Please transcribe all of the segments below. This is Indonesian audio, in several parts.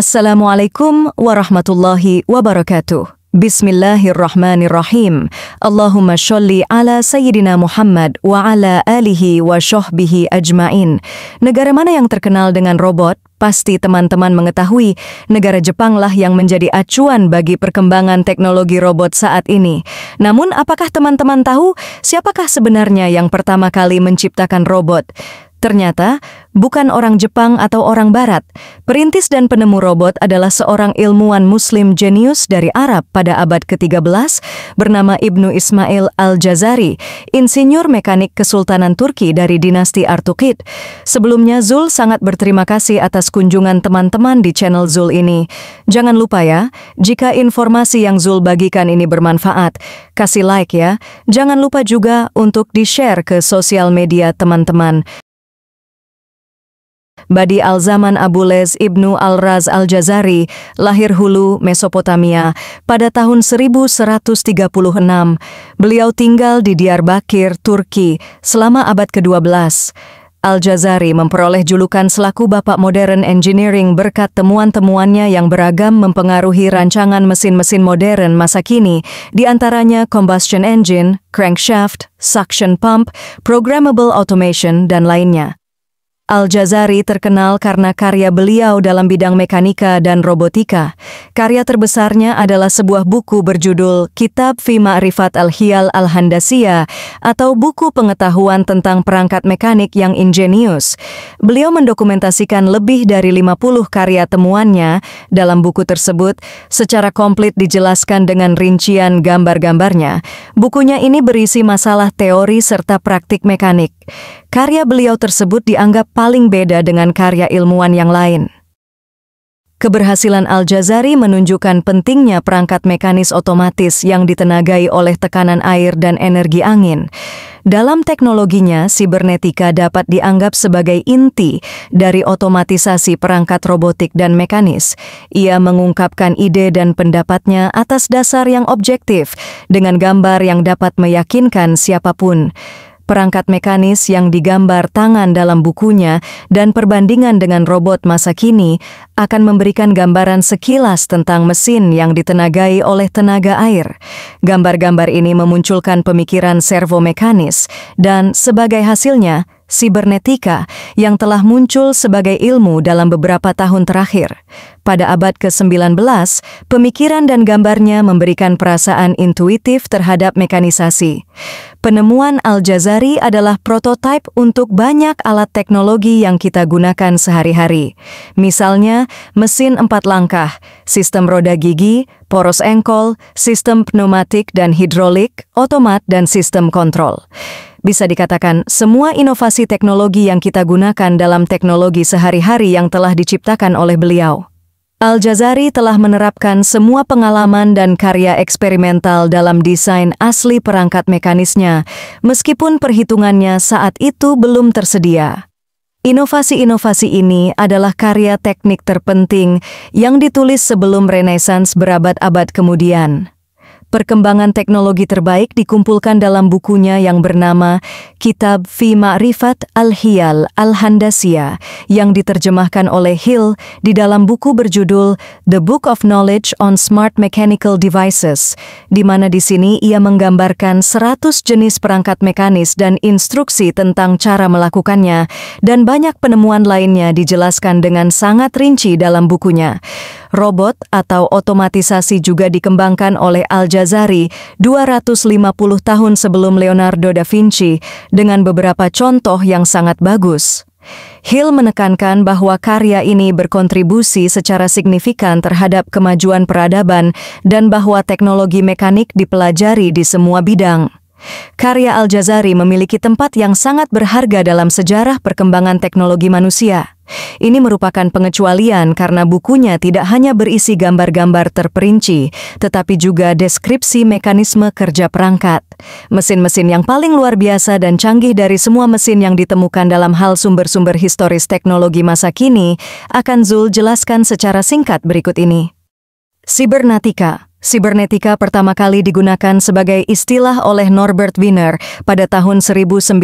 Assalamualaikum warahmatullahi wabarakatuh. Bismillahirrahmanirrahim. Allahumma sholli ala Sayyidina Muhammad wa ala alihi wa shohbihi ajmain. Negara mana yang terkenal dengan robot? Pasti teman-teman mengetahui, negara Jepanglah yang menjadi acuan bagi perkembangan teknologi robot saat ini. Namun, apakah teman-teman tahu siapakah sebenarnya yang pertama kali menciptakan robot? Ternyata, bukan orang Jepang atau orang Barat. Perintis dan penemu robot adalah seorang ilmuwan muslim jenius dari Arab pada abad ke-13 bernama Ibnu Ismail Al-Jazari, insinyur mekanik Kesultanan Turki dari dinasti Artukid. Sebelumnya, Zul sangat berterima kasih atas kunjungan teman-teman di channel Zul ini. Jangan lupa ya, jika informasi yang Zul bagikan ini bermanfaat, kasih like ya. Jangan lupa juga untuk di-share ke sosial media teman-teman. Badi Al-Zaman Abulez Ibnu Al-Raz Al-Jazari, lahir Hulu, Mesopotamia, pada tahun 1136. Beliau tinggal di Diyarbakir, Turki, selama abad ke-12. Al-Jazari memperoleh julukan selaku Bapak Modern Engineering berkat temuan-temuannya yang beragam mempengaruhi rancangan mesin-mesin modern masa kini, diantaranya combustion engine, crankshaft, suction pump, programmable automation, dan lainnya. Al-Jazari terkenal karena karya beliau dalam bidang mekanika dan robotika. Karya terbesarnya adalah sebuah buku berjudul Kitab Fi Ma'rifat Al-Hiyal Al-Handasiyah atau buku pengetahuan tentang perangkat mekanik yang ingenius. Beliau mendokumentasikan lebih dari 50 karya temuannya dalam buku tersebut secara komplit dijelaskan dengan rincian gambar-gambarnya. Bukunya ini berisi masalah teori serta praktik mekanik karya beliau tersebut dianggap paling beda dengan karya ilmuwan yang lain. Keberhasilan Al-Jazari menunjukkan pentingnya perangkat mekanis otomatis yang ditenagai oleh tekanan air dan energi angin. Dalam teknologinya, sibernetika dapat dianggap sebagai inti dari otomatisasi perangkat robotik dan mekanis. Ia mengungkapkan ide dan pendapatnya atas dasar yang objektif, dengan gambar yang dapat meyakinkan siapapun perangkat mekanis yang digambar tangan dalam bukunya dan perbandingan dengan robot masa kini akan memberikan gambaran sekilas tentang mesin yang ditenagai oleh tenaga air. Gambar-gambar ini memunculkan pemikiran servo mekanis dan sebagai hasilnya, sibernetika yang telah muncul sebagai ilmu dalam beberapa tahun terakhir. Pada abad ke-19, pemikiran dan gambarnya memberikan perasaan intuitif terhadap mekanisasi. Penemuan Al-Jazari adalah prototipe untuk banyak alat teknologi yang kita gunakan sehari-hari. Misalnya, mesin empat langkah, sistem roda gigi, poros engkol, sistem pneumatik dan hidrolik, otomat, dan sistem kontrol bisa dikatakan semua inovasi teknologi yang kita gunakan dalam teknologi sehari-hari yang telah diciptakan oleh beliau. Al-Jazari telah menerapkan semua pengalaman dan karya eksperimental dalam desain asli perangkat mekanisnya, meskipun perhitungannya saat itu belum tersedia. Inovasi-inovasi ini adalah karya teknik terpenting yang ditulis sebelum Renaissance berabad-abad kemudian. Perkembangan teknologi terbaik dikumpulkan dalam bukunya yang bernama Kitab Fi Ma'rifat Al-Hiyal Al-Handasiyah yang diterjemahkan oleh Hill di dalam buku berjudul The Book of Knowledge on Smart Mechanical Devices, di mana di sini ia menggambarkan 100 jenis perangkat mekanis dan instruksi tentang cara melakukannya, dan banyak penemuan lainnya dijelaskan dengan sangat rinci dalam bukunya. Robot atau otomatisasi juga dikembangkan oleh Al-Jazari 250 tahun sebelum Leonardo da Vinci dengan beberapa contoh yang sangat bagus. Hill menekankan bahwa karya ini berkontribusi secara signifikan terhadap kemajuan peradaban dan bahwa teknologi mekanik dipelajari di semua bidang. Karya Al-Jazari memiliki tempat yang sangat berharga dalam sejarah perkembangan teknologi manusia. Ini merupakan pengecualian karena bukunya tidak hanya berisi gambar-gambar terperinci, tetapi juga deskripsi mekanisme kerja perangkat. Mesin-mesin yang paling luar biasa dan canggih dari semua mesin yang ditemukan dalam hal sumber-sumber historis teknologi masa kini, akan Zul jelaskan secara singkat berikut ini. Sibernatika Sibernetika pertama kali digunakan sebagai istilah oleh Norbert Wiener pada tahun 1948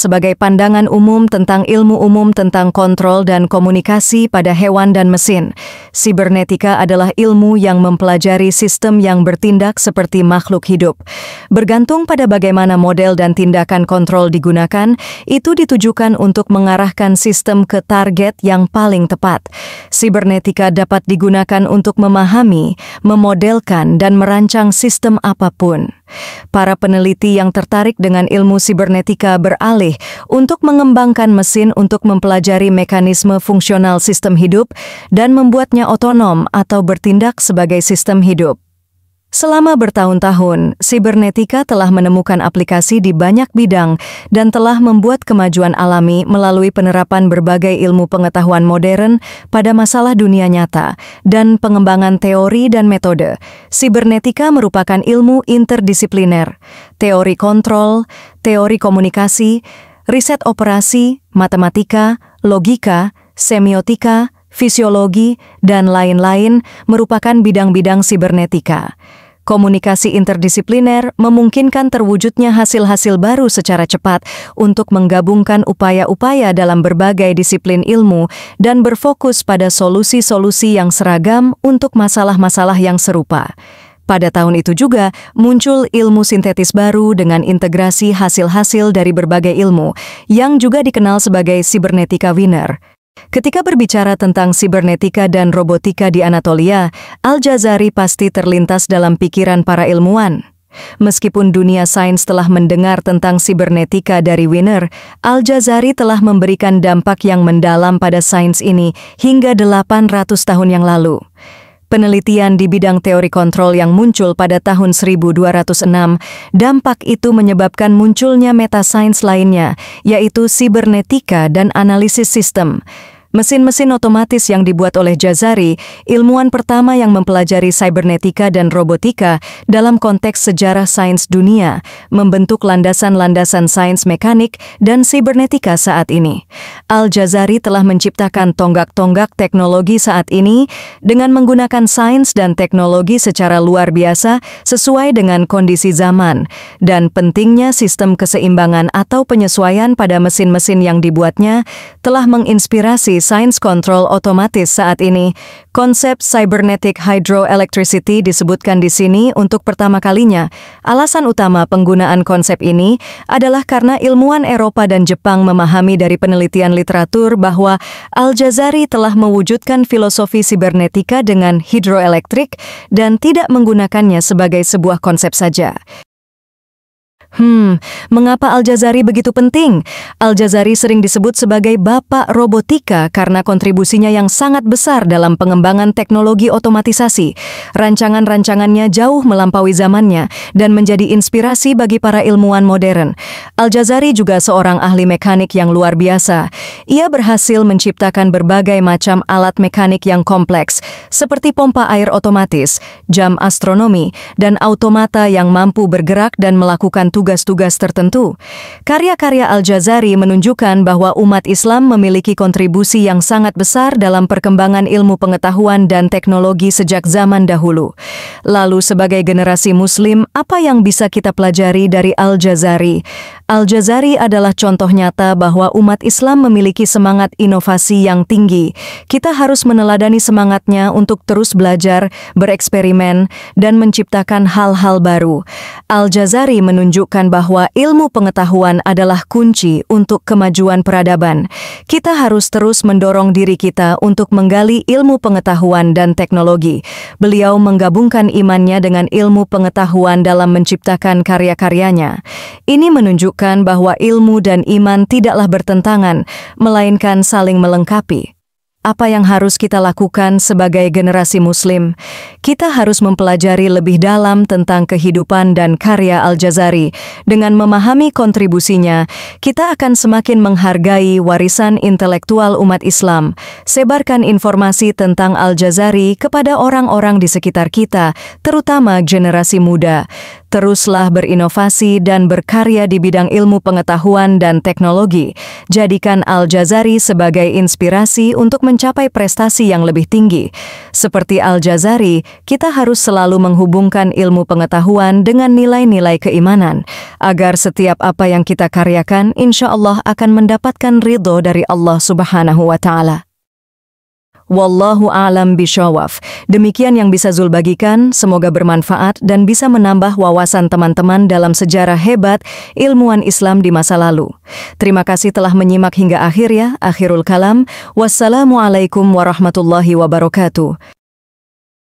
sebagai pandangan umum tentang ilmu umum tentang kontrol dan komunikasi pada hewan dan mesin. Sibernetika adalah ilmu yang mempelajari sistem yang bertindak seperti makhluk hidup. Bergantung pada bagaimana model dan tindakan kontrol digunakan, itu ditujukan untuk mengarahkan sistem ke target yang paling tepat. Sibernetika dapat digunakan untuk memahami memodelkan, dan merancang sistem apapun. Para peneliti yang tertarik dengan ilmu sibernetika beralih untuk mengembangkan mesin untuk mempelajari mekanisme fungsional sistem hidup dan membuatnya otonom atau bertindak sebagai sistem hidup. Selama bertahun-tahun, sibernetika telah menemukan aplikasi di banyak bidang dan telah membuat kemajuan alami melalui penerapan berbagai ilmu pengetahuan modern pada masalah dunia nyata dan pengembangan teori dan metode. Sibernetika merupakan ilmu interdisipliner, teori kontrol, teori komunikasi, riset operasi, matematika, logika, semiotika, fisiologi, dan lain-lain merupakan bidang-bidang sibernetika. Komunikasi interdisipliner memungkinkan terwujudnya hasil-hasil baru secara cepat untuk menggabungkan upaya-upaya dalam berbagai disiplin ilmu dan berfokus pada solusi-solusi yang seragam untuk masalah-masalah yang serupa. Pada tahun itu juga muncul ilmu sintetis baru dengan integrasi hasil-hasil dari berbagai ilmu yang juga dikenal sebagai sibernetika winner. Ketika berbicara tentang sibernetika dan robotika di Anatolia, Al-Jazari pasti terlintas dalam pikiran para ilmuwan. Meskipun dunia sains telah mendengar tentang sibernetika dari Wiener, Al-Jazari telah memberikan dampak yang mendalam pada sains ini hingga 800 tahun yang lalu. Penelitian di bidang teori kontrol yang muncul pada tahun 1206, dampak itu menyebabkan munculnya meta-sains lainnya, yaitu sibernetika dan analisis sistem. Mesin-mesin otomatis yang dibuat oleh Jazari, ilmuwan pertama yang mempelajari cybernetika dan robotika dalam konteks sejarah sains dunia, membentuk landasan-landasan sains mekanik dan cybernetika saat ini. Al-Jazari telah menciptakan tonggak-tonggak teknologi saat ini dengan menggunakan sains dan teknologi secara luar biasa sesuai dengan kondisi zaman dan pentingnya sistem keseimbangan atau penyesuaian pada mesin-mesin yang dibuatnya telah menginspirasi Science Control otomatis saat ini. Konsep cybernetic hydroelectricity disebutkan di sini untuk pertama kalinya. Alasan utama penggunaan konsep ini adalah karena ilmuwan Eropa dan Jepang memahami dari penelitian literatur bahwa Al-Jazari telah mewujudkan filosofi sibernetika dengan hidroelektrik dan tidak menggunakannya sebagai sebuah konsep saja. Hmm, mengapa Aljazari begitu penting? Aljazari sering disebut sebagai bapak robotika karena kontribusinya yang sangat besar dalam pengembangan teknologi otomatisasi. Rancangan-rancangannya jauh melampaui zamannya dan menjadi inspirasi bagi para ilmuwan modern. Aljazari juga seorang ahli mekanik yang luar biasa. Ia berhasil menciptakan berbagai macam alat mekanik yang kompleks, seperti pompa air otomatis, jam astronomi, dan automata yang mampu bergerak dan melakukan tugas tugas-tugas tertentu. Karya-karya Al-Jazari menunjukkan bahwa umat Islam memiliki kontribusi yang sangat besar dalam perkembangan ilmu pengetahuan dan teknologi sejak zaman dahulu. Lalu sebagai generasi muslim, apa yang bisa kita pelajari dari Al-Jazari? Al-Jazari adalah contoh nyata bahwa umat Islam memiliki semangat inovasi yang tinggi. Kita harus meneladani semangatnya untuk terus belajar, bereksperimen, dan menciptakan hal-hal baru. Al-Jazari menunjukkan bahwa ilmu pengetahuan adalah kunci untuk kemajuan peradaban. Kita harus terus mendorong diri kita untuk menggali ilmu pengetahuan dan teknologi. Beliau menggabungkan imannya dengan ilmu pengetahuan dalam menciptakan karya-karyanya. Ini menunjukkan menunjukkan bahwa ilmu dan iman tidaklah bertentangan, melainkan saling melengkapi. Apa yang harus kita lakukan sebagai generasi Muslim? Kita harus mempelajari lebih dalam tentang kehidupan dan karya Al-Jazari. Dengan memahami kontribusinya, kita akan semakin menghargai warisan intelektual umat Islam. Sebarkan informasi tentang Al-Jazari kepada orang-orang di sekitar kita, terutama generasi muda. Teruslah berinovasi dan berkarya di bidang ilmu pengetahuan dan teknologi. Jadikan Al-Jazari sebagai inspirasi untuk mencapai prestasi yang lebih tinggi. Seperti Al-Jazari, kita harus selalu menghubungkan ilmu pengetahuan dengan nilai-nilai keimanan, agar setiap apa yang kita karyakan insya Allah akan mendapatkan ridho dari Allah Subhanahu wa Ta'ala. Wallahu alam bishawaf. Demikian yang bisa Zul bagikan, semoga bermanfaat dan bisa menambah wawasan teman-teman dalam sejarah hebat ilmuwan Islam di masa lalu. Terima kasih telah menyimak hingga akhir ya, akhirul kalam. Wassalamualaikum warahmatullahi wabarakatuh.